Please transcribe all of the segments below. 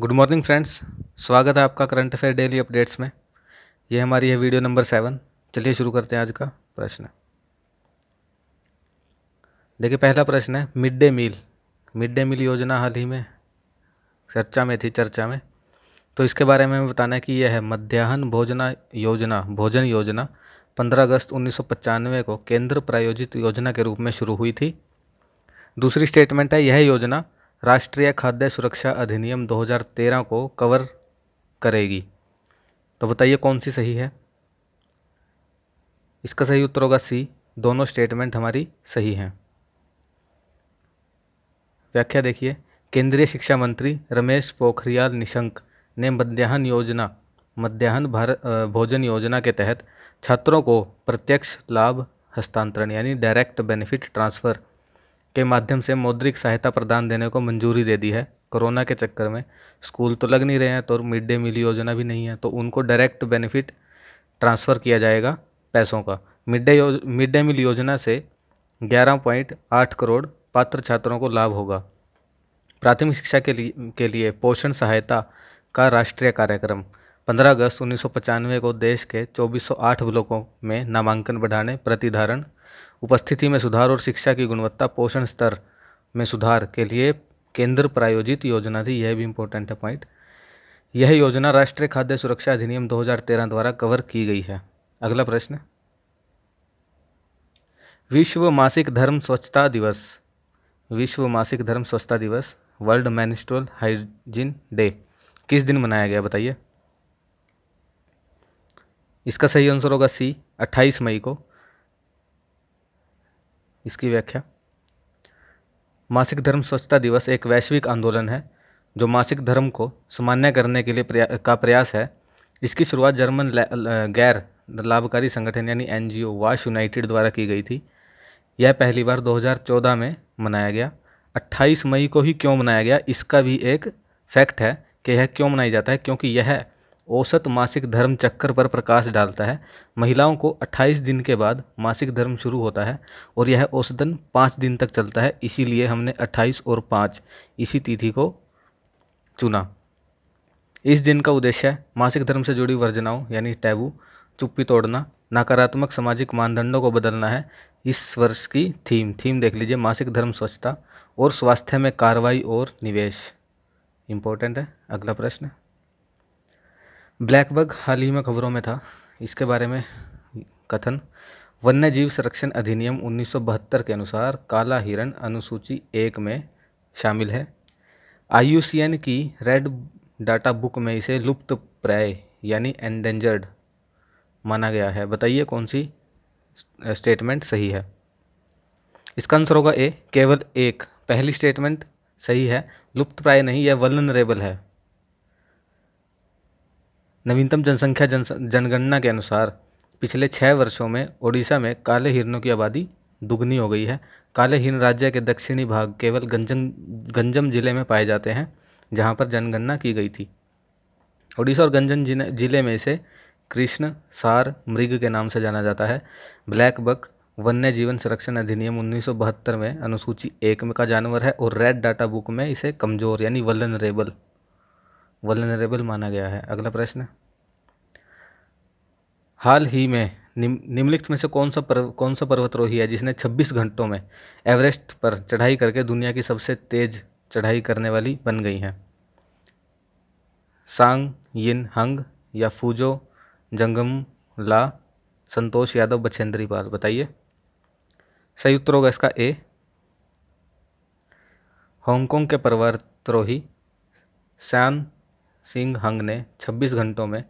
good morning friends स्वागत है आपका करंट अफेयर डेली अपडेट्स में ये हमारी है वीडियो नंबर सेवन चलिए शुरू करते हैं आज का प्रश्न देखिए पहला प्रश्न है mid day meal mid day meal योजना हाल ही में चर्चा में थी चर्चा में तो इसके बारे में हमें बताना है कि यह है मध्याह्न भोजना योजना भोजन योजना पंद्रह अगस्त उन्नीस को केंद्र प्रायोजित योजना के रूप में शुरू हुई थी दूसरी स्टेटमेंट है यह योजना राष्ट्रीय खाद्य सुरक्षा अधिनियम 2013 को कवर करेगी तो बताइए कौन सी सही है इसका सही उत्तर होगा सी दोनों स्टेटमेंट हमारी सही हैं व्याख्या देखिए केंद्रीय शिक्षा मंत्री रमेश पोखरियाल निशंक ने मध्याह्न योजना मध्याह्न भोजन योजना के तहत छात्रों को प्रत्यक्ष लाभ हस्तांतरण यानी डायरेक्ट बेनिफिट ट्रांसफ़र के माध्यम से मौद्रिक सहायता प्रदान देने को मंजूरी दे दी है कोरोना के चक्कर में स्कूल तो लग नहीं रहे हैं तो मिड डे मील योजना भी नहीं है तो उनको डायरेक्ट बेनिफिट ट्रांसफ़र किया जाएगा पैसों का mid day mid day meal योजना से ग्यारह पॉइंट आठ करोड़ पात्र छात्रों को लाभ होगा प्राथमिक शिक्षा के लिए के लिए पोषण सहायता का राष्ट्रीय कार्यक्रम 15 अगस्त उन्नीस को देश के 2408 ब्लॉकों में नामांकन बढ़ाने प्रतिधारण उपस्थिति में सुधार और शिक्षा की गुणवत्ता पोषण स्तर में सुधार के लिए केंद्र प्रायोजित योजना थी यह भी इम्पोर्टेंट है पॉइंट यह योजना राष्ट्रीय खाद्य सुरक्षा अधिनियम 2013 द्वारा कवर की गई है अगला प्रश्न विश्व मासिक धर्म स्वच्छता दिवस विश्व मासिक धर्म स्वच्छता दिवस वर्ल्ड मैनिस्ट्रल हाइजीन डे किस दिन मनाया गया बताइए इसका सही आंसर होगा सी 28 मई को इसकी व्याख्या मासिक धर्म स्वच्छता दिवस एक वैश्विक आंदोलन है जो मासिक धर्म को सामान्य करने के लिए प्रया, का प्रयास है इसकी शुरुआत जर्मन गैर लाभकारी संगठन यानी एन जी वाश यूनाइटेड द्वारा की गई थी यह पहली बार 2014 में मनाया गया 28 मई को ही क्यों मनाया गया इसका भी एक फैक्ट है कि यह क्यों मनाया जाता है क्योंकि यह औसत मासिक धर्म चक्कर पर प्रकाश डालता है महिलाओं को 28 दिन के बाद मासिक धर्म शुरू होता है और यह औसतन पाँच दिन तक चलता है इसीलिए हमने 28 और पाँच इसी तिथि को चुना इस दिन का उद्देश्य मासिक धर्म से जुड़ी वर्जनाओं यानी टैबू चुप्पी तोड़ना नकारात्मक सामाजिक मानदंडों को बदलना है इस वर्ष की थीम थीम देख लीजिए मासिक धर्म स्वच्छता और स्वास्थ्य में कार्रवाई और निवेश इम्पोर्टेंट है अगला प्रश्न ब्लैकबग हाल ही में खबरों में था इसके बारे में कथन वन्य जीव संरक्षण अधिनियम 1972 के अनुसार काला हिरण अनुसूची एक में शामिल है आई की रेड डाटा बुक में इसे लुप्त प्राय यानी एंडेंजर्ड माना गया है बताइए कौन सी स्टेटमेंट सही है इसका आंसर होगा ए केवल एक पहली स्टेटमेंट सही है लुप्त प्राय नहीं यह वलनरेबल है नवीनतम जनसंख्या जन जनगणना के अनुसार पिछले छः वर्षों में ओडिशा में काले हिरणों की आबादी दुगनी हो गई है काले हिरण राज्य के दक्षिणी भाग केवल गंजम गंजम जिले में पाए जाते हैं जहाँ पर जनगणना की गई थी ओडिशा और गंजम जिले में इसे कृष्ण सार मृग के नाम से जाना जाता है ब्लैक बक वन्य जीवन संरक्षण अधिनियम उन्नीस में अनुसूची एक में का जानवर है और रेड डाटा बुक में इसे कमजोर यानी वलनरेबल वलनरेबल माना गया है अगला प्रश्न हाल ही में निम्नलिखित में से कौन सा पर्व कौन सा पर्वतरोही है जिसने 26 घंटों में एवरेस्ट पर चढ़ाई करके दुनिया की सबसे तेज चढ़ाई करने वाली बन गई है सांग यिन हंग या फूजो जंगम ला संतोष यादव बछेंद्री पाल बताइए सही उत्तर होगा इसका ए हांगकांग के पर्वतरोही सैन सिंह हंग ने 26 घंटों में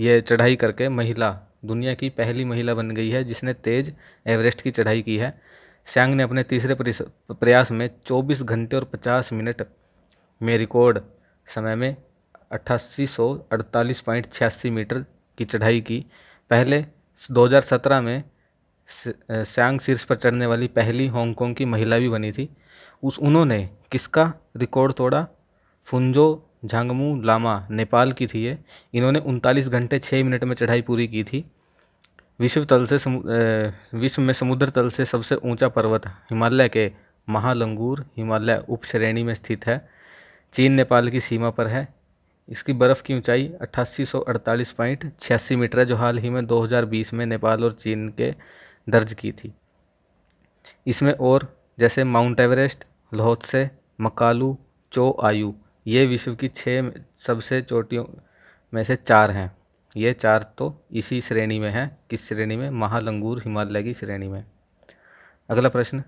यह चढ़ाई करके महिला दुनिया की पहली महिला बन गई है जिसने तेज एवरेस्ट की चढ़ाई की है सैंग ने अपने तीसरे प्रयास में 24 घंटे और 50 मिनट में रिकॉर्ड समय में अट्ठासी मीटर की चढ़ाई की पहले 2017 में सैंग शीर्ष पर चढ़ने वाली पहली हांगकांग की महिला भी बनी थी उस उन्होंने किसका रिकॉर्ड तोड़ा फुंजो झांगमू लामा नेपाल की थी ये इन्होंने उनतालीस घंटे छः मिनट में चढ़ाई पूरी की थी विश्व तल से विश्व में समुद्र तल से सबसे ऊंचा पर्वत हिमालय के महालंगूर हिमालय उप श्रेणी में स्थित है चीन नेपाल की सीमा पर है इसकी बर्फ़ की ऊंचाई अट्ठासी सौ अड़तालीस पॉइंट छियासी मीटर है जो हाल ही में 2020 में नेपाल और चीन के दर्ज की थी इसमें और जैसे माउंट एवरेस्ट से मकालू चो आयू ये विश्व की छः सबसे चोटियों में से चार हैं ये चार तो इसी श्रेणी में हैं किस श्रेणी में महालंगूर हिमालय की श्रेणी में अगला प्रश्न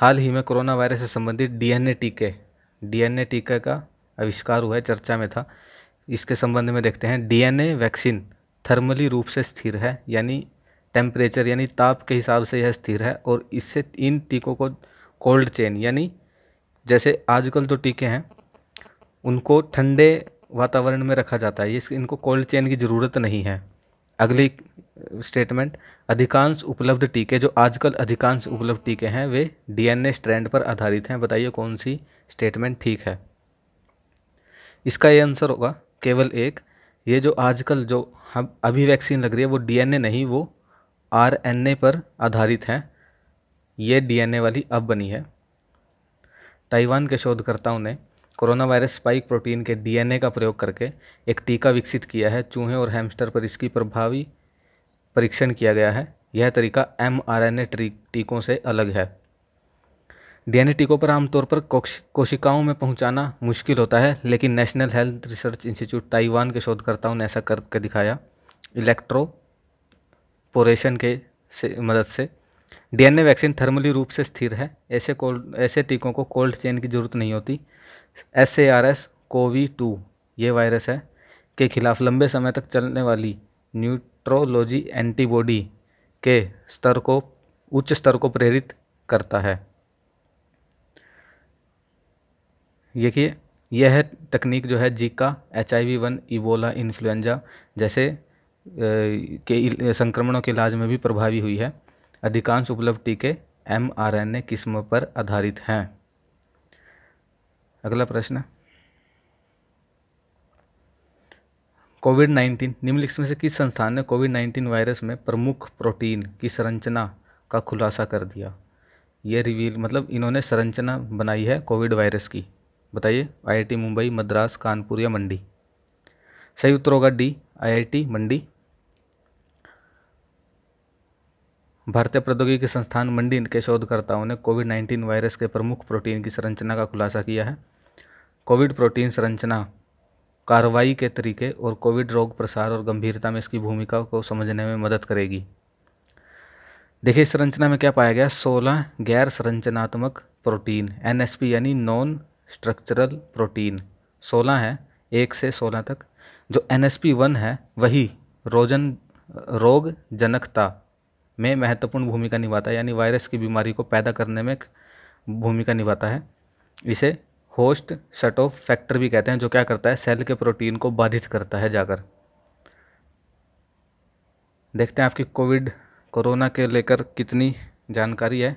हाल ही में कोरोना वायरस से संबंधित डीएनए टीके डीएनए टीके का आविष्कार हुआ है चर्चा में था इसके संबंध में देखते हैं डीएनए वैक्सीन थर्मली रूप से स्थिर है यानी टेम्परेचर यानी ताप के हिसाब से यह स्थिर है और इससे इन टीकों को कोल्ड चेन यानी जैसे आजकल तो टीके हैं उनको ठंडे वातावरण में रखा जाता है इस इनको कोल्ड चेन की ज़रूरत नहीं है अगली स्टेटमेंट अधिकांश उपलब्ध टीके जो आजकल अधिकांश उपलब्ध टीके हैं वे डीएनए स्ट्रैंड पर आधारित हैं बताइए कौन सी स्टेटमेंट ठीक है इसका ये आंसर होगा केवल एक ये जो आजकल जो हम अभी वैक्सीन लग रही है वो डीएनए नहीं वो आरएनए पर आधारित हैं ये डीएनए वाली अब बनी है ताइवान के शोधकर्ताओं ने कोरोना वायरस स्पाइक प्रोटीन के डीएनए का प्रयोग करके एक टीका विकसित किया है चूहे और हैमस्टर पर इसकी प्रभावी परीक्षण किया गया है यह तरीका एम आर एन ए टीकों से अलग है डीएनए टीकों पर आमतौर पर कोशिकाओं में पहुंचाना मुश्किल होता है लेकिन national health research institute Taiwan के शोधकर्ताओं ने ऐसा करके दिखाया इलेक्ट्रोपोरेशन के से मदद से डीएनए वैक्सीन थर्मली रूप से स्थिर है ऐसे कोल्ड ऐसे टीकों को कोल्ड चेन की ज़रूरत नहीं होती S A R S CoV two ये वायरस है के खिलाफ लंबे समय तक चलने वाली न्यूट्रोलॉजी एंटीबॉडी के स्तर को उच्च स्तर को प्रेरित करता है देखिए यह तकनीक जो है Zika H I V one Ebola influenza जैसे के संक्रमणों के इलाज में भी प्रभावी हुई है अधिकांश उपलब्ध टीके एम आर एन ए किस्मों पर आधारित हैं अगला प्रश्न कोविड नाइन्टीन निम्नलिखित में से किस संस्थान ने कोविड नाइन्टीन वायरस में प्रमुख प्रोटीन की संरचना का खुलासा कर दिया ये रिवील मतलब इन्होंने संरचना बनाई है कोविड वायरस की बताइए आईआईटी मुंबई मद्रास कानपुर या मंडी सही उत्तर होगा डी आईआईटी मंडी भारतीय प्रौद्योगिकी संस्थान मंडी के शोधकर्ताओं ने कोविड नाइन्टीन वायरस के प्रमुख प्रोटीन की संरचना का खुलासा किया है कोविड प्रोटीन संरचना कार्रवाई के तरीके और कोविड रोग प्रसार और गंभीरता में इसकी भूमिका को समझने में मदद करेगी देखिए इस संरचना में क्या पाया गया सोलह गैर संरचनात्मक प्रोटीन एन यानी नॉन स्ट्रक्चरल प्रोटीन सोलह है एक से सोलह तक जो एन एस पी वन है वही रोजन रोग जनकता में महत्वपूर्ण भूमिका निभाता है यानी वायरस की बीमारी को पैदा करने में भूमिका निभाता है इसे होस्ट शट ऑफ फैक्टर भी कहते हैं जो क्या करता है सेल के प्रोटीन को बाधित करता है जाकर देखते हैं आपकी कोविड कोरोना के लेकर कितनी जानकारी है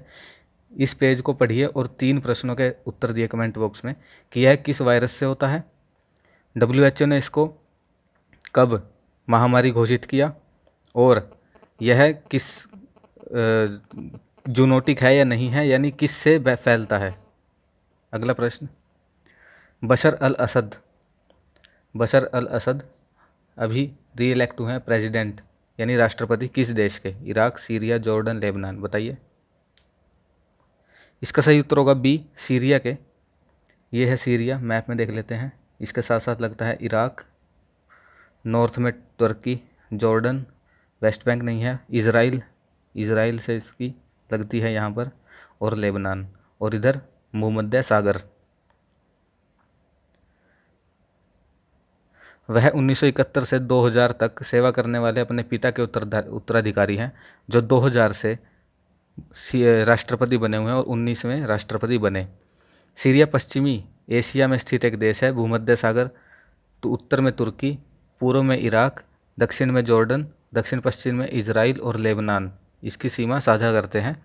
इस पेज को पढ़िए और तीन प्रश्नों के उत्तर दिए कमेंट बॉक्स में कि यह किस वायरस से होता है डब्ल्यू एच ओ ने इसको कब महामारी घोषित किया और यह किस जूनोटिक है या नहीं है यानी किस से फैलता है अगला प्रश्न बशर अल असद बशर अल असद अभी री इलेक्ट हुए हैं प्रेसिडेंट यानी राष्ट्रपति किस देश के इराक सीरिया जॉर्डन लेबनान बताइए इसका सही उत्तर होगा बी सीरिया के ये है सीरिया मैप में देख लेते हैं इसके साथ साथ लगता है इराक नॉर्थ में तुर्की जॉर्डन वेस्ट बैंक नहीं है इसराइल इसराइल से इसकी लगती है यहाँ पर और लेबनान और इधर भूमध्य सागर वह 1971 से 2000 तक सेवा करने वाले अपने पिता के उत्तराधिकारी हैं जो 2000 से राष्ट्रपति बने हुए हैं और में राष्ट्रपति बने सीरिया पश्चिमी एशिया में स्थित एक देश है भूमध्य सागर तो उत्तर में तुर्की पूर्व में इराक दक्षिण में जॉर्डन दक्षिण पश्चिम में इसराइल और लेबनान इसकी सीमा साझा करते हैं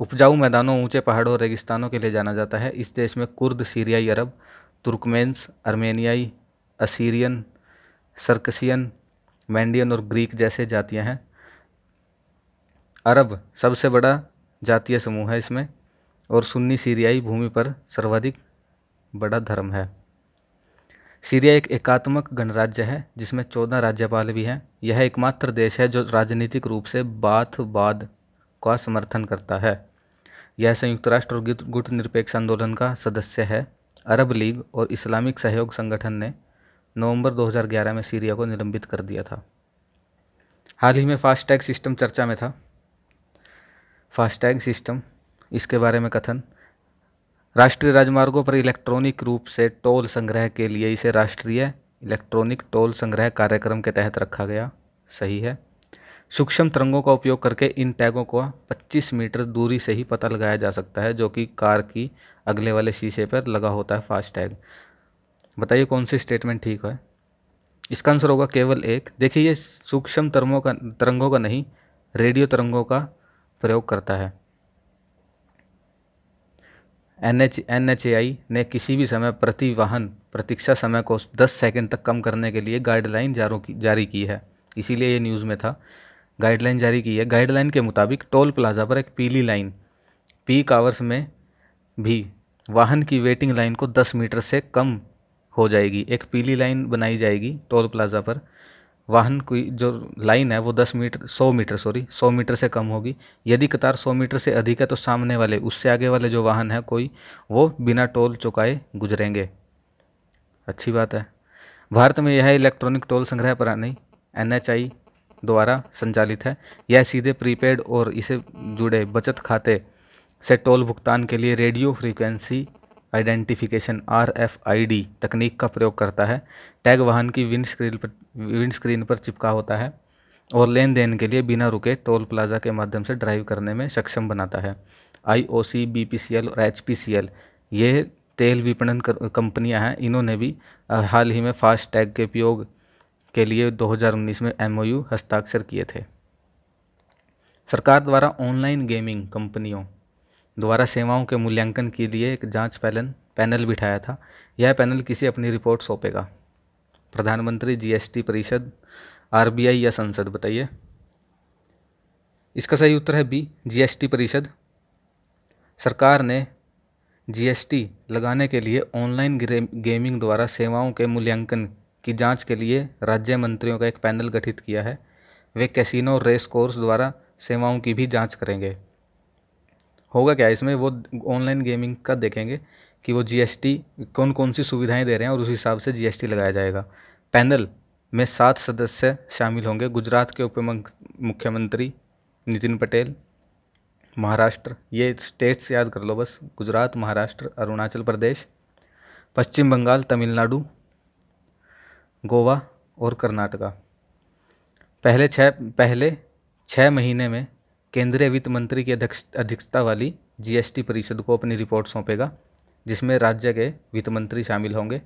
उपजाऊ मैदानों ऊंचे पहाड़ों और रेगिस्तानों के लिए जाना जाता है इस देश में कुर्द सीरियाई अरब तुर्कमेंस अर्मेनियाई असीरियन सर्कसियन मैंडियन और ग्रीक जैसे जातियाँ हैं अरब सबसे बड़ा जातीय समूह है इसमें और सुन्नी सीरियाई भूमि पर सर्वाधिक बड़ा धर्म है सीरिया एक एकात्मक गणराज्य है जिसमें चौदह राज्यपाल भी हैं यह एकमात्र देश है जो राजनीतिक रूप से बाथवाद का समर्थन करता है यह संयुक्त राष्ट्र और गुट निरपेक्ष आंदोलन का सदस्य है अरब लीग और इस्लामिक सहयोग संगठन ने नवंबर 2011 में सीरिया को निलंबित कर दिया था हाल ही में फास्टैग सिस्टम चर्चा में था फास्टैग सिस्टम इसके बारे में कथन राष्ट्रीय राजमार्गों पर इलेक्ट्रॉनिक रूप से टोल संग्रह के लिए इसे राष्ट्रीय इलेक्ट्रॉनिक टोल संग्रह कार्यक्रम के तहत रखा गया सही है सूक्ष्म तरंगों का उपयोग करके इन टैगों को 25 मीटर दूरी से ही पता लगाया जा सकता है जो कि कार की अगले वाले शीशे पर लगा होता है फास्ट टैग बताइए कौन सी स्टेटमेंट ठीक है इसका आंसर होगा केवल एक देखिए ये सूक्ष्म तरंगों का तरंगों का नहीं रेडियो तरंगों का प्रयोग करता है N H N H A I ने किसी भी समय प्रति वाहन प्रतीक्षा समय को 10 सेकंड तक कम करने के लिए गाइडलाइन जारी की है इसीलिए ये न्यूज़ में था गाइडलाइन जारी की है गाइडलाइन के मुताबिक टोल प्लाजा पर एक पीली लाइन पीक आवर्स में भी वाहन की वेटिंग लाइन को 10 मीटर से कम हो जाएगी एक पीली लाइन बनाई जाएगी टोल प्लाजा पर वाहन की जो लाइन है वो दस मीटर सौ मीटर सॉरी सौ मीटर से कम होगी यदि कतार सौ मीटर से अधिक है तो सामने वाले उससे आगे वाले जो वाहन है कोई वो बिना टोल चुकाए गुजरेंगे अच्छी बात है भारत में यह इलेक्ट्रॉनिक टोल संग्रह प्रणाली एन एच आई द्वारा संचालित है यह सीधे प्रीपेड और इसे जुड़े बचत खाते से टोल भुगतान के लिए radio frequency identification R F I D तकनीक का प्रयोग करता है टैग वाहन की विंड स्क्रीन पर विंड स्क्रीन पर चिपका होता है और लेन देन के लिए बिना रुके टोल प्लाजा के माध्यम से ड्राइव करने में सक्षम बनाता है I O C B P C L और एच पी सी एल ये तेल विपणन कंपनियां हैं इन्होंने भी हाल ही में फास्ट टैग के उपयोग के लिए 2019 में यू हस्ताक्षर किए थे सरकार द्वारा ऑनलाइन गेमिंग कंपनियों द्वारा सेवाओं के मूल्यांकन के लिए एक जांच पैलन पैनल बिठाया था यह पैनल किसी अपनी रिपोर्ट सौंपेगा प्रधानमंत्री जीएसटी परिषद आरबीआई या संसद बताइए इसका सही उत्तर है बी जीएसटी परिषद सरकार ने जीएसटी लगाने के लिए ऑनलाइन गेमिंग द्वारा सेवाओं के मूल्यांकन की जांच के लिए राज्य मंत्रियों का एक पैनल गठित किया है वे कैसीनो रेस कोर्स द्वारा सेवाओं की भी जांच करेंगे होगा क्या इसमें वो ऑनलाइन गेमिंग का देखेंगे कि वो जीएसटी कौन कौन सी सुविधाएं दे रहे हैं और उस हिसाब से जीएसटी लगाया जाएगा पैनल में सात सदस्य शामिल होंगे गुजरात के उप मुख्यमंत्री नितिन पटेल महाराष्ट्र ये स्टेट्स याद कर लो बस गुजरात महाराष्ट्र अरुणाचल प्रदेश पश्चिम बंगाल तमिलनाडु गोवा और कर्नाटका पहले छः पहले छः महीने में केंद्रीय वित्त मंत्री की अध्यक्ष अध्यक्षता वाली जीएसटी परिषद को अपनी रिपोर्ट सौंपेगा जिसमें राज्य के वित्त मंत्री शामिल होंगे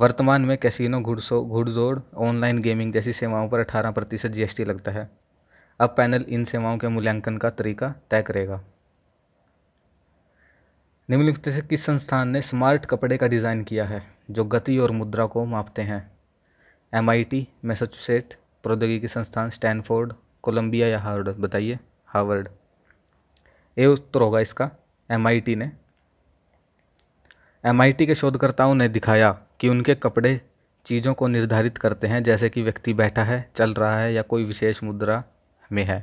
वर्तमान में कैसीनो घुड़सो घुड़दौड़ ऑनलाइन गेमिंग जैसी सेवाओं पर अठारह प्रतिशत जीएसटी लगता है अब पैनल इन सेवाओं के मूल्यांकन का तरीका तय करेगा निम्नलिखित से किस संस्थान ने स्मार्ट कपड़े का डिज़ाइन किया है जो गति और मुद्रा को मापते हैं एम आई टी मैसाचुसेट प्रौद्योगिकी संस्थान स्टैनफोर्ड कोलंबिया या हार्वर्ड बताइए हार्वर्ड ए उत्तर होगा इसका एम ने एम के शोधकर्ताओं ने दिखाया कि उनके कपड़े चीज़ों को निर्धारित करते हैं जैसे कि व्यक्ति बैठा है चल रहा है या कोई विशेष मुद्रा में है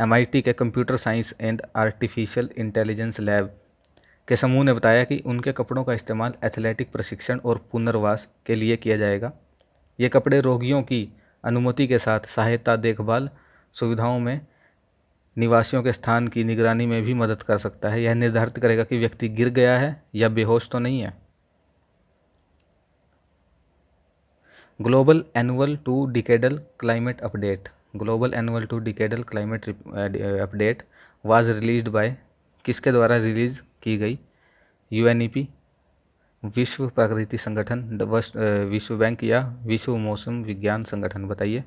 एम के computer science and artificial intelligence lab के समूह ने बताया कि उनके कपड़ों का इस्तेमाल एथलेटिक प्रशिक्षण और पुनर्वास के लिए किया जाएगा ये कपड़े रोगियों की अनुमति के साथ सहायता देखभाल सुविधाओं में निवासियों के स्थान की निगरानी में भी मदद कर सकता है यह निर्धारित करेगा कि व्यक्ति गिर गया है या बेहोश तो नहीं है global annual to decadal climate update global annual to decadal climate update was release by किसके द्वारा रिलीज़ की गई यू e विश्व प्रकृति संगठन विश्व बैंक या विश्व मौसम विज्ञान संगठन बताइए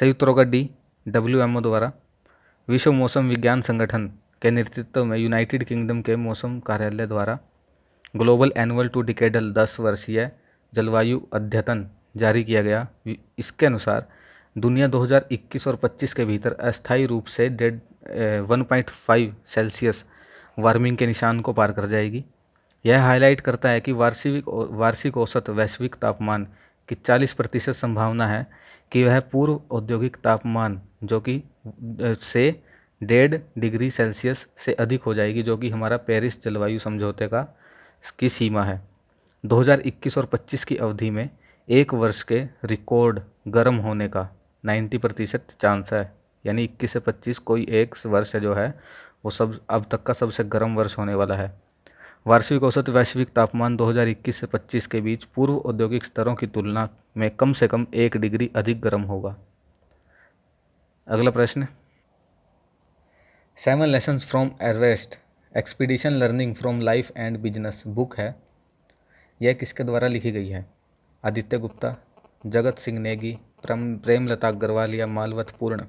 सही उत्तरों का डी डब्ल्यू द्वारा विश्व मौसम विज्ञान संगठन के नेतृत्व में यूनाइटेड किंगडम के मौसम कार्यालय द्वारा ग्लोबल एनुअल टू डिकेडल दस वर्षीय जलवायु अध्यतन जारी किया गया इसके अनुसार दुनिया 2021 और 25 के भीतर अस्थायी रूप से डेढ़ one point five Celsius warming के निशान को पार कर जाएगी यह हाईलाइट करता है कि वार्षिक वार्षिक औसत वैश्विक तापमान की 40 प्रतिशत संभावना है कि वह पूर्व औद्योगिक तापमान जो कि से डेढ़ डिग्री सेल्सियस से अधिक हो जाएगी जो कि हमारा पेरिस जलवायु समझौते का की सीमा है 2021 और 25 की अवधि में एक वर्ष के रिकॉर्ड गर्म होने का 90 प्रतिशत चांस है यानी 21 से 25 कोई एक वर्ष जो है वो सब अब तक का सबसे गर्म वर्ष होने वाला है वार्षिक औसत वैश्विक तापमान 2021 से 25 के बीच पूर्व औद्योगिक स्तरों की तुलना में कम से कम एक डिग्री अधिक गर्म होगा अगला प्रश्न seven lessons from Everest expedition learning from life and business book है यह किसके द्वारा लिखी गई है आदित्य गुप्ता जगत सिंह नेगी प्रम प्रेम लता अग्रवाल या मालवत पूर्ण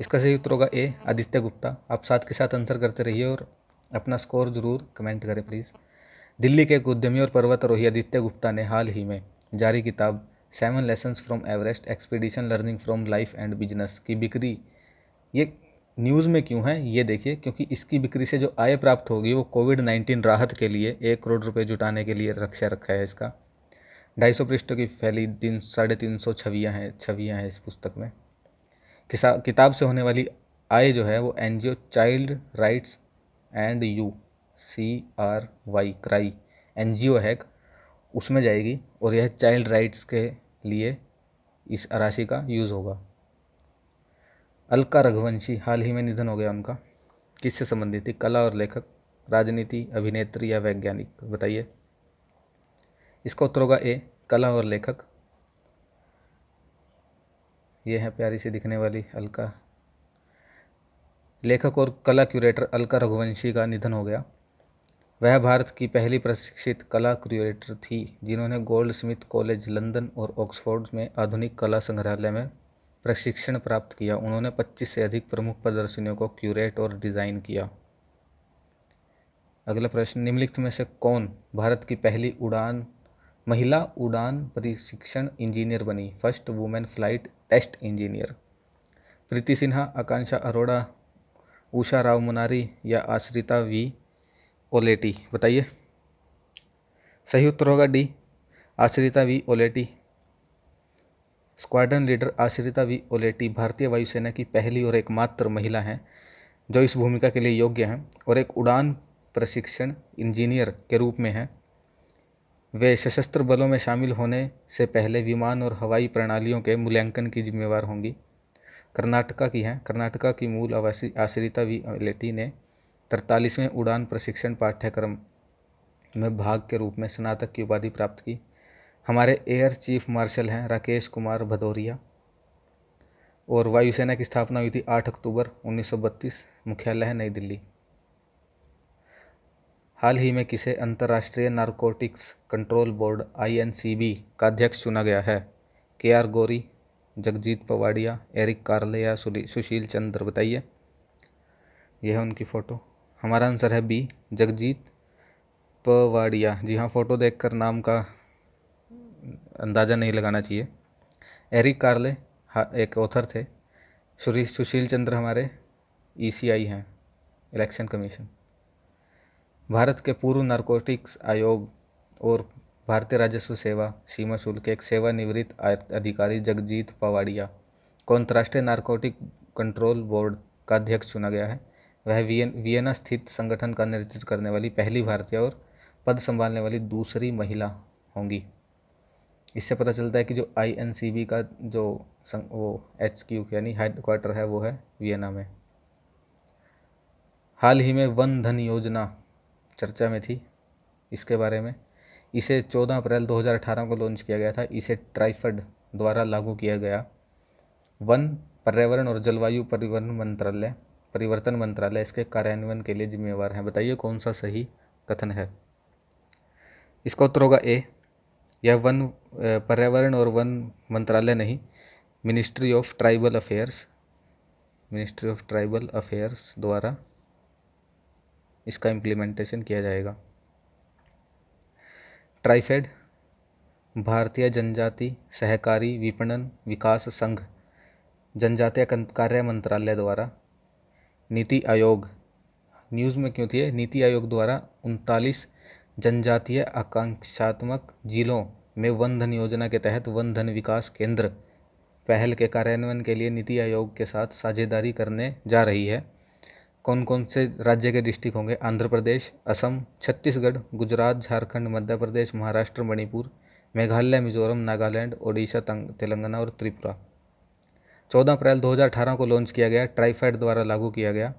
इसका सही उत्तर होगा ए आदित्य गुप्ता आप साथ के साथ आंसर करते रहिए और अपना स्कोर ज़रूर कमेंट करें प्लीज़ दिल्ली के एक उद्यमी और पर्वतारोही आदित्य गुप्ता ने हाल ही में जारी किताब seven lesson from Everest expedition learning from life and business की बिक्री ये न्यूज़ में क्यों है ये देखिए क्योंकि इसकी बिक्री से जो आय प्राप्त होगी वो कोविड नाइन्टीन राहत के लिए एक करोड़ रुपये जुटाने के लिए रक्षा रखा है इसका ढाई सौ पृष्ठों की फैली तीन साढ़े तीन सौ छवियाँ हैं छवियाँ हैं इस पुस्तक में किसा किताब से होने वाली आय जो है वो N G O child rights and you C R Y CRY N G O है उसमें जाएगी और यह चाइल्ड राइट्स के लिए इस राशि का यूज़ होगा अलका रघुवंशी हाल ही में निधन हो गया उनका किससे संबंधित थी कला और लेखक राजनीति अभिनेत्री या वैज्ञानिक बताइए इसका उत्तर होगा ए कला और लेखक ये है प्यारी सी दिखने वाली अलका लेखक और कला क्यूरेटर अलका रघुवंशी का निधन हो गया वह भारत की पहली प्रशिक्षित कला क्यूरेटर थी जिन्होंने गोल्ड स्मिथ कॉलेज लंदन और ऑक्सफोर्ड में आधुनिक कला संग्रहालय में प्रशिक्षण प्राप्त किया उन्होंने 25 से अधिक प्रमुख प्रदर्शनियों को क्यूरेट और डिज़ाइन किया अगला प्रश्न निम्नलिखित में से कौन भारत की पहली उड़ान महिला उड़ान प्रशिक्षण इंजीनियर बनी first women flight test engineer Preeti Sinha Akanksha Arora Usha Rao Monari या आश्रिता वी ओलेटी बताइए सही उत्तर होगा D Ashrita V Oleti squadron leader Ashrita V Oleti भारतीय वायुसेना की पहली और एकमात्र महिला हैं जो इस भूमिका के लिए योग्य हैं और एक उड़ान प्रशिक्षण इंजीनियर के रूप में हैं वे सशस्त्र बलों में शामिल होने से पहले विमान और हवाई प्रणालियों के मूल्यांकन की जिम्मेवार होंगी कर्नाटका की हैं कर्नाटका की मूल आवासी आश्रिता वी ओलेटी ने तरतालीसवें उड़ान प्रशिक्षण पाठ्यक्रम में भाग के रूप में स्नातक की उपाधि प्राप्त की हमारे एयर चीफ मार्शल हैं राकेश कुमार भदौरिया और वायुसेना की स्थापना हुई थी 8 अक्टूबर 1932 मुख्यालय है नई दिल्ली हाल ही में किसे अंतर्राष्ट्रीय नारकोटिक्स कंट्रोल बोर्ड आईएनसीबी का अध्यक्ष चुना गया है K R Gauri Jagjit Pawadia Eric Carle या सुशील चंद्र बताइए यह है उनकी फ़ोटो हमारा आंसर है बी जगजीत पवाड़िया जी हाँ फ़ोटो देखकर नाम का अंदाज़ा नहीं लगाना चाहिए एरिक कार्ले एक ऑथर थे सुरी सुशील चंद्र हमारे ईसीआई e हैं इलेक्शन कमीशन भारत के पूर्व नारकोटिक्स आयोग और भारतीय राजस्व सेवा सीमा शुल्क एक सेवानिवृत्त अधिकारी जगजीत पवाड़िया को अंतर्राष्ट्रीय नारकोटिक कंट्रोल बोर्ड का अध्यक्ष चुना गया है वह वियन वियना स्थित संगठन का नेतृत्व करने वाली पहली भारतीय और पद संभालने वाली दूसरी महिला होंगी इससे पता चलता है कि जो आई का जो संग, वो एच क्यू यानी हेडक्वार्टर है वो है वियना में हाल ही में वन धन योजना चर्चा में थी इसके बारे में इसे 14 अप्रैल 2018 को लॉन्च किया गया था इसे ट्राइफड द्वारा लागू किया गया वन पर्यावरण और जलवायु परिवहन मंत्रालय परिवर्तन मंत्रालय इसके कार्यान्वयन के लिए जिम्मेवार हैं बताइए कौन सा सही कथन है इसका उत्तर होगा ए यह वन पर्यावरण और वन मंत्रालय नहीं ministry of tribal affairs ministry of tribal affairs द्वारा इसका इम्प्लीमेंटेशन किया जाएगा ट्राइफेड भारतीय जनजाति सहकारी विपणन विकास संघ जनजातीय कार्य मंत्रालय द्वारा नीति आयोग न्यूज़ में क्यों थी नीति आयोग द्वारा उनतालीस जनजातीय आकांक्षात्मक जिलों में वन धन योजना के तहत वन धन विकास केंद्र पहल के कार्यान्वयन के लिए नीति आयोग के साथ साझेदारी करने जा रही है कौन कौन से राज्य के डिस्ट्रिक्ट होंगे आंध्र प्रदेश असम छत्तीसगढ़ गुजरात झारखंड मध्य प्रदेश महाराष्ट्र मणिपुर मेघालय मिजोरम नागालैंड ओडिशा तेलंगाना और त्रिपुरा 14 अप्रैल 2018 को लॉन्च किया गया ट्राईफेड द्वारा लागू किया गया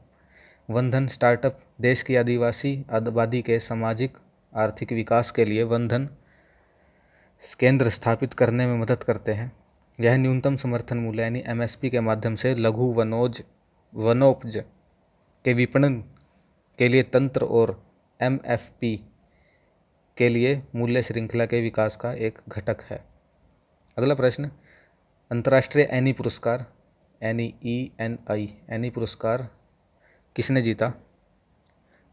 वंधन स्टार्टअप देश की आदिवासी आबादी के सामाजिक आर्थिक विकास के लिए वंधन केंद्र स्थापित करने में मदद करते हैं यह न्यूनतम समर्थन मूल्य यानी एम के माध्यम से लघु वनोज वनोपज के विपणन के लिए तंत्र और एम के लिए मूल्य श्रृंखला के विकास का एक घटक है अगला प्रश्न अंतर्राष्ट्रीय एनी पुरस्कार N E N I Eni पुरस्कार किसने जीता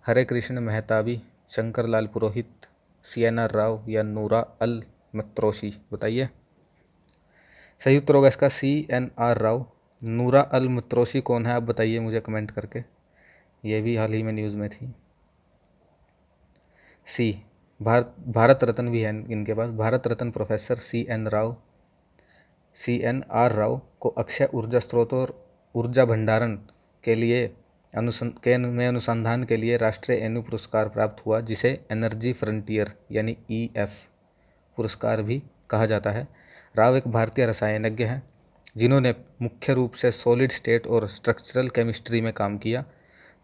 Hare Krishna Mehtabi Shankar Lal Purohit C N R Rao या नूरा अल मत्रोशी बताइए सही उत्तर होगा इसका सी एन आर राव नूरा अल मत्रोशी कौन है आप बताइए मुझे कमेंट करके ये भी हाल ही में न्यूज़ में थी सी भारत भारत रत्न भी है इनके पास Bharat Ratna professor C N Rao C N R Rao को अक्षय ऊर्जा स्रोत और ऊर्जा भंडारण के लिए अनुसं के में अनुसंधान के लिए राष्ट्रीय एनु पुरस्कार प्राप्त हुआ जिसे एनर्जी फ्रंटियर यानी ई e एफ पुरस्कार भी कहा जाता है राव एक भारतीय रसायनज्ञ हैं जिन्होंने मुख्य रूप से सॉलिड स्टेट और स्ट्रक्चरल केमिस्ट्री में काम किया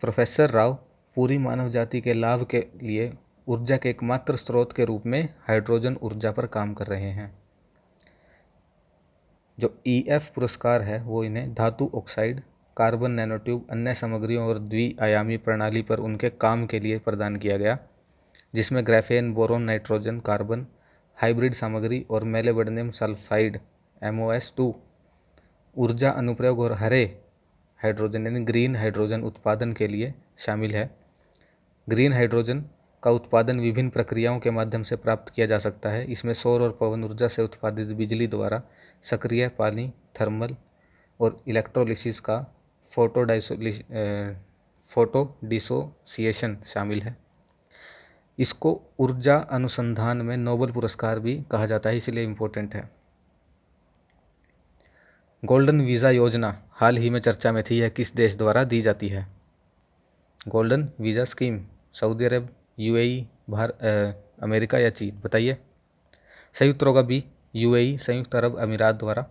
प्रोफेसर राव पूरी मानव जाति के लाभ के लिए ऊर्जा के एकमात्र स्रोत के रूप में हाइड्रोजन ऊर्जा पर काम कर रहे हैं जो ई e एफ पुरस्कार है वो इन्हें धातु ऑक्साइड कार्बन नैनोट्यूब अन्य सामग्रियों और द्विआयामी प्रणाली पर उनके काम के लिए प्रदान किया गया जिसमें graphene boron nitrogen carbon hybrid सामग्री और molybdenum sulphide M O S two ऊर्जा अनुप्रयोग और हरे हाइड्रोजन यानी ग्रीन हाइड्रोजन उत्पादन के लिए शामिल है ग्रीन हाइड्रोजन का उत्पादन विभिन्न प्रक्रियाओं के माध्यम से प्राप्त किया जा सकता है इसमें सौर और पवन ऊर्जा से उत्पादित बिजली द्वारा सक्रिय पानी थर्मल और इलेक्ट्रोलिसिस का फोटो फोटो डिसोसिएशन शामिल है इसको ऊर्जा अनुसंधान में नोबल पुरस्कार भी कहा जाता है इसलिए इम्पोर्टेंट है गोल्डन वीज़ा योजना हाल ही में चर्चा में थी यह किस देश द्वारा दी जाती है golden visa scheme Saudi Arabia UAE Bharat America या चीन बताइए सही उत्तर होगा बी यूएई संयुक्त अरब अमीरात द्वारा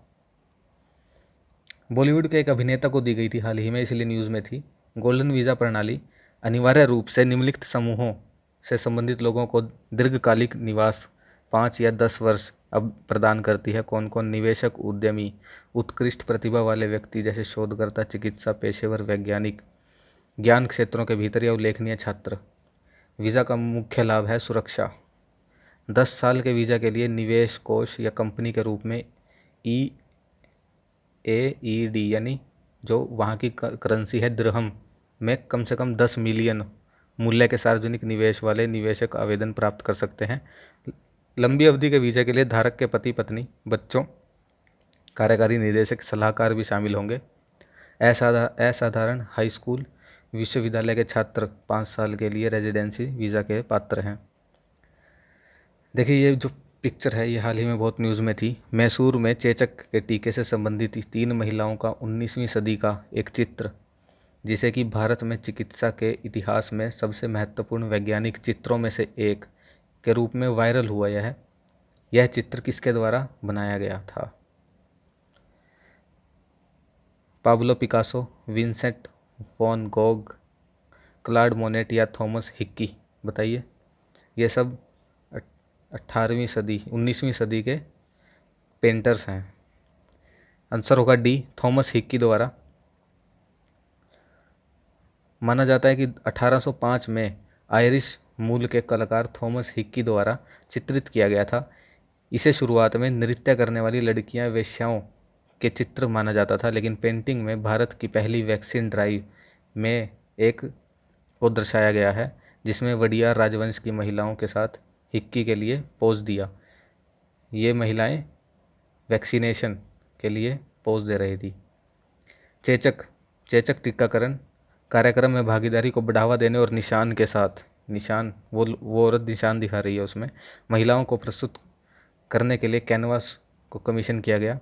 बॉलीवुड के एक अभिनेता को दी गई थी हाल ही में इसलिए न्यूज़ में थी गोल्डन वीज़ा प्रणाली अनिवार्य रूप से निम्नलिखित समूहों से संबंधित लोगों को दीर्घकालिक निवास पाँच या दस वर्ष अब प्रदान करती है कौन कौन निवेशक उद्यमी उत्कृष्ट प्रतिभा वाले व्यक्ति जैसे शोधकर्ता चिकित्सा पेशेवर वैज्ञानिक ज्ञान क्षेत्रों के भीतर या उल्लेखनीय छात्र वीज़ा का मुख्य लाभ है सुरक्षा दस साल के वीज़ा के लिए निवेश कोष या कंपनी के रूप में ई ए ई डी यानी जो वहाँ की करेंसी है द्रहम में कम से कम दस मिलियन मूल्य के सार्वजनिक निवेश वाले निवेशक आवेदन प्राप्त कर सकते हैं लंबी अवधि के वीज़ा के लिए धारक के पति पत्नी बच्चों कार्यकारी निदेशक सलाहकार भी शामिल होंगे असाधा असाधारण हाई स्कूल विश्वविद्यालय के छात्र पाँच साल के लिए रेजिडेंसी वीज़ा के पात्र हैं देखिए ये जो पिक्चर है ये हाल ही में बहुत न्यूज़ में थी मैसूर में चेचक के टीके से संबंधित तीन महिलाओं का 19वीं सदी का एक चित्र जिसे कि भारत में चिकित्सा के इतिहास में सबसे महत्वपूर्ण वैज्ञानिक चित्रों में से एक के रूप में वायरल हुआ यह यह चित्र किसके द्वारा बनाया गया था Pablo Picasso Vincent van Gogh Claude Monet या थॉमस हिक्की बताइए ये सब अट्ठारहवीं सदी उन्नीसवीं सदी के पेंटर्स हैं आंसर होगा डी थॉमस हिक्की द्वारा माना जाता है कि 1805 में आयरिश मूल के कलाकार थॉमस हिक्की द्वारा चित्रित किया गया था इसे शुरुआत में नृत्य करने वाली लड़कियां वेश्याओं के चित्र माना जाता था लेकिन पेंटिंग में भारत की पहली वैक्सीन ड्राइव में एक को दर्शाया गया है जिसमें वडिया राजवंश की महिलाओं के साथ हिक्की के लिए पोज दिया ये महिलाएं वैक्सीनेशन के लिए पोज दे रही थी चेचक चेचक टीकाकरण कार्यक्रम में भागीदारी को बढ़ावा देने और निशान के साथ निशान वो वो औरत निशान दिखा रही है उसमें महिलाओं को प्रस्तुत करने के लिए कैनवास को कमीशन किया गया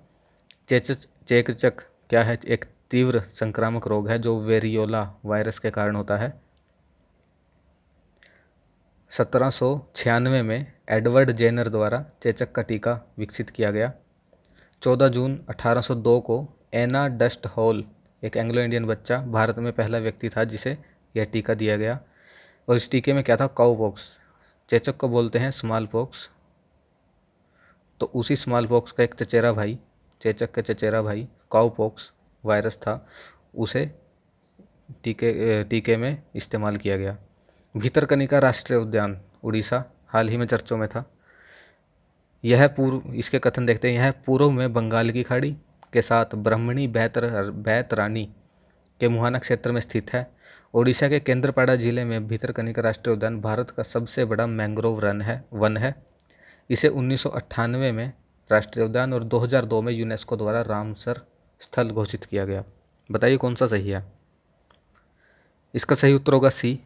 चेचच चेकचक क्या है एक तीव्र संक्रामक रोग है जो वेरियोला वायरस के कारण होता है सत्रह सौ छियानवे में एडवर्ड जेनर द्वारा चेचक का टीका विकसित किया गया चौदह जून 1802 को एना डस्ट हॉल एक एंग्लो इंडियन बच्चा भारत में पहला व्यक्ति था जिसे यह टीका दिया गया और इस टीके में क्या था काउ पॉक्स चेचक को बोलते हैं स्मॉल पॉक्स तो उसी स्मॉल पॉक्स का एक चचेरा भाई चेचक का चचेरा भाई काउ पॉक्स वायरस था उसे टीके टीके में इस्तेमाल किया गया भीतरकनिका राष्ट्रीय उद्यान उड़ीसा हाल ही में चर्चों में था यह पूर्व इसके कथन देखते हैं यह पूर्व में बंगाल की खाड़ी के साथ ब्राह्मणी बैतर बैतरानी के मुहाना क्षेत्र में स्थित है ओडिशा के केंद्रपाड़ा जिले में भीतरकनिका राष्ट्रीय उद्यान भारत का सबसे बड़ा मैंग्रोव रन है वन है इसे उन्नीस में राष्ट्रीय उद्यान और 2002 में यूनेस्को द्वारा रामसर स्थल घोषित किया गया बताइए कौन सा सही है इसका सही उत्तर होगा सी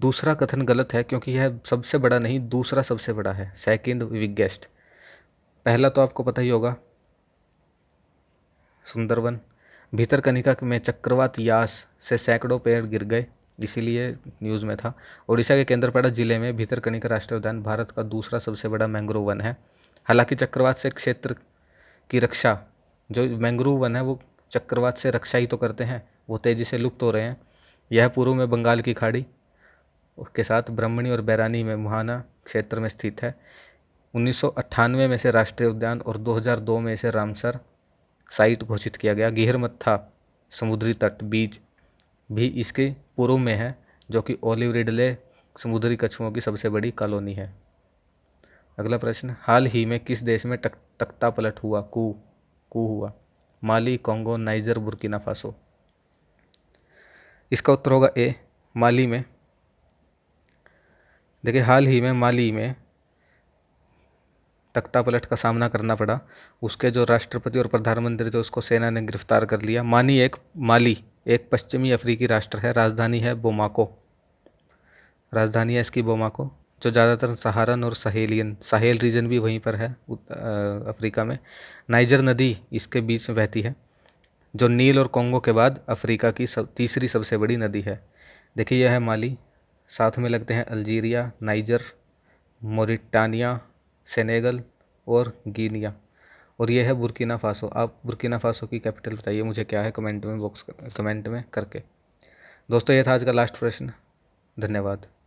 दूसरा कथन गलत है क्योंकि यह सबसे बड़ा नहीं दूसरा सबसे बड़ा है सेकंड विगेस्ट पहला तो आपको पता ही होगा सुंदरवन भीतरकनिका में चक्रवात यास से सैकड़ों पेड़ गिर गए इसीलिए न्यूज़ में था ओडिशा के केंद्रपाड़ा जिले में भीतरकनिका राष्ट्रीय उद्यान भारत का दूसरा सबसे बड़ा मैंग्रोव वन है हालांकि चक्रवात से क्षेत्र की रक्षा जो मैंग्रोव वन है वो चक्रवात से रक्षा ही तो करते हैं वो तेज़ी से लुप्त हो रहे हैं यह पूर्व में बंगाल की खाड़ी उसके साथ ब्रह्मणी और बैरानी में मुहाना क्षेत्र में स्थित है उन्नीस में इसे राष्ट्रीय उद्यान और 2002 में इसे रामसर साइट घोषित किया गया गिहरमत्था समुद्री तट बीच भी इसके पूर्व में है जो कि ओलिव रिडले समुद्री कछुओं की सबसे बड़ी कॉलोनी है अगला प्रश्न हाल ही में किस देश में तक, तख्ता पलट हुआ कू कू हुआ Mali Congo Niger Burkina Faso इसका उत्तर होगा ए माली में देखिए हाल ही में माली में तख्ता पलट का सामना करना पड़ा उसके जो राष्ट्रपति और प्रधानमंत्री थे उसको सेना ने गिरफ्तार कर लिया मानी एक माली एक पश्चिमी अफ्रीकी राष्ट्र है राजधानी है बोमाको राजधानी है इसकी बोमाको जो ज़्यादातर सहारन और सहेलियन साहेल रीजन भी वहीं पर है अफ्रीका में नाइजर नदी इसके बीच में बहती है जो नील और कोंगो के बाद अफ्रीका की सब तीसरी सबसे बड़ी नदी है देखिए यह है माली साथ में लगते हैं अल्जीरिया नाइजर मोरिटानिया सेनेगल और गिनिया और यह है बुरकीना फासो आप बुरकीना फासो की कैपिटल बताइए मुझे क्या है कमेंट में बॉक्स कमेंट में करके दोस्तों यह था आज का लास्ट प्रश्न धन्यवाद